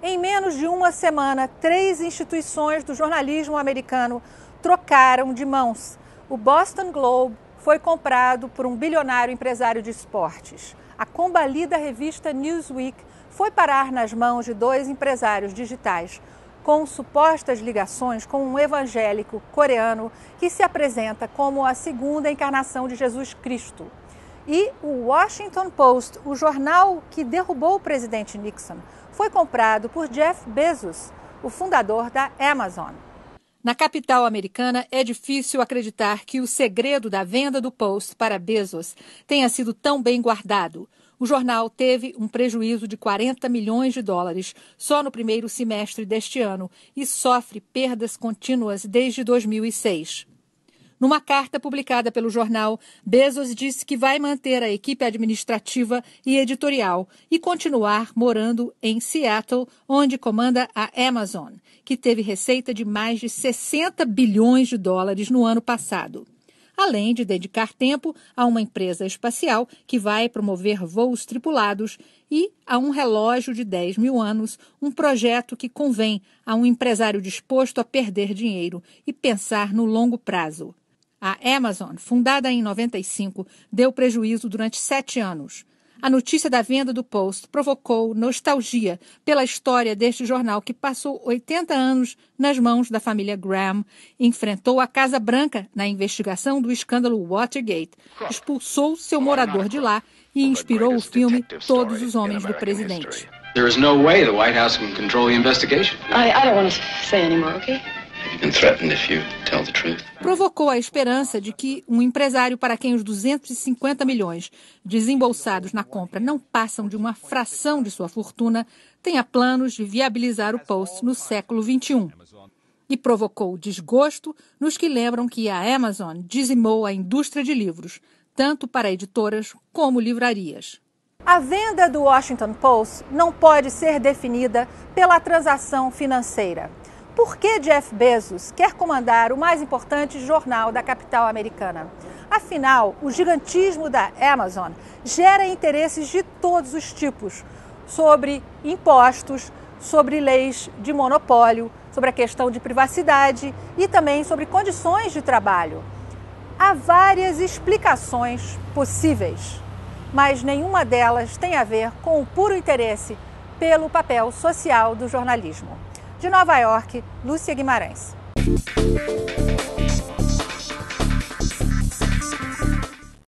Em menos de uma semana, três instituições do jornalismo americano trocaram de mãos. O Boston Globe foi comprado por um bilionário empresário de esportes. A combalida revista Newsweek foi parar nas mãos de dois empresários digitais, com supostas ligações com um evangélico coreano que se apresenta como a segunda encarnação de Jesus Cristo. E o Washington Post, o jornal que derrubou o presidente Nixon, foi comprado por Jeff Bezos, o fundador da Amazon. Na capital americana, é difícil acreditar que o segredo da venda do Post para Bezos tenha sido tão bem guardado. O jornal teve um prejuízo de 40 milhões de dólares só no primeiro semestre deste ano e sofre perdas contínuas desde 2006. Numa carta publicada pelo jornal, Bezos disse que vai manter a equipe administrativa e editorial e continuar morando em Seattle, onde comanda a Amazon, que teve receita de mais de 60 bilhões de dólares no ano passado além de dedicar tempo a uma empresa espacial que vai promover voos tripulados e a um relógio de 10 mil anos, um projeto que convém a um empresário disposto a perder dinheiro e pensar no longo prazo. A Amazon, fundada em 95, deu prejuízo durante sete anos. A notícia da venda do Post provocou nostalgia pela história deste jornal que passou 80 anos nas mãos da família Graham, enfrentou a Casa Branca na investigação do escândalo Watergate, expulsou seu morador de lá e inspirou o filme Todos os Homens do Presidente. There is no way the White House can control the investigation. I, I don't want to say anymore, okay? Provocou a esperança de que um empresário para quem os 250 milhões desembolsados na compra não passam de uma fração de sua fortuna tenha planos de viabilizar o Post no século XXI. E provocou desgosto nos que lembram que a Amazon dizimou a indústria de livros, tanto para editoras como livrarias. A venda do Washington Post não pode ser definida pela transação financeira por que Jeff Bezos quer comandar o mais importante jornal da capital americana? Afinal, o gigantismo da Amazon gera interesses de todos os tipos sobre impostos, sobre leis de monopólio, sobre a questão de privacidade e também sobre condições de trabalho. Há várias explicações possíveis, mas nenhuma delas tem a ver com o puro interesse pelo papel social do jornalismo. De Nova York, Lúcia Guimarães.